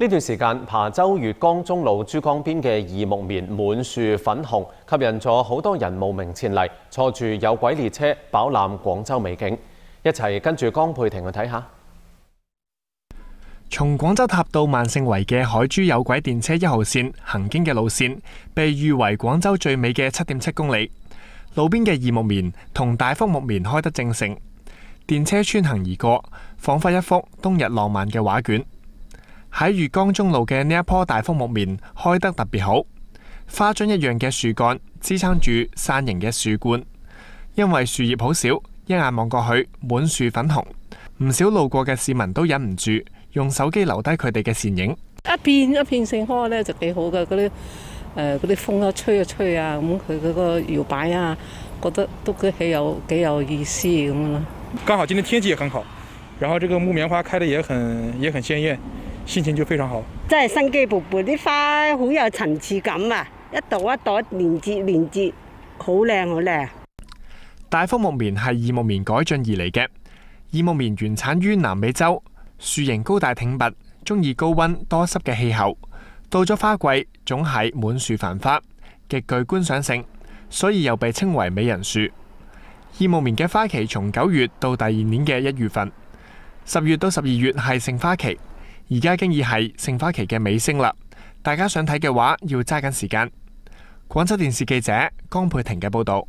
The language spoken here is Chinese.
呢段時間，琶洲月江中路珠江邊嘅二木棉滿樹粉紅，吸引咗好多人慕名前嚟，坐住有軌列車飽覽廣州美景。一齊跟住江佩婷去睇下。從廣州塔到萬盛圍嘅海珠有軌電車一號線行經嘅路線，被譽為廣州最美嘅七點七公里。路邊嘅二木棉同大幅木棉開得正盛，電車穿行而過，彷彿一幅冬日浪漫嘅畫卷。喺月光中路嘅呢一棵大风木棉开得特别好，花樽一样嘅树干支撑住山形嘅树冠，因为树叶好少，一眼望过去满树粉红，唔少路过嘅市民都忍唔住用手机留低佢哋嘅倩影。一片一片盛开咧就几好噶，嗰啲诶嗰啲风一吹一吹啊，咁佢嗰个摇摆啊，觉得都几有几有意思咁咯。刚好今天天气也很好，然后这个木棉花开得也很也很鲜艳。心情就非常好，真系生机勃勃。啲花好有层次感啊，一朵一朵连接连接，好靓好靓。大丰木棉系异木棉改进而嚟嘅。异木棉原产于南美洲，树型高大挺拔，中意高温多湿嘅气候。到咗花季，总系满树繁花，极具观赏性，所以又被称为美人树。异木棉嘅花期从九月到第二年嘅一月份，十月到十二月系盛花期。而家經已係盛花期嘅尾聲啦，大家想睇嘅話，要揸緊時間。廣州電視記者江佩婷嘅報導。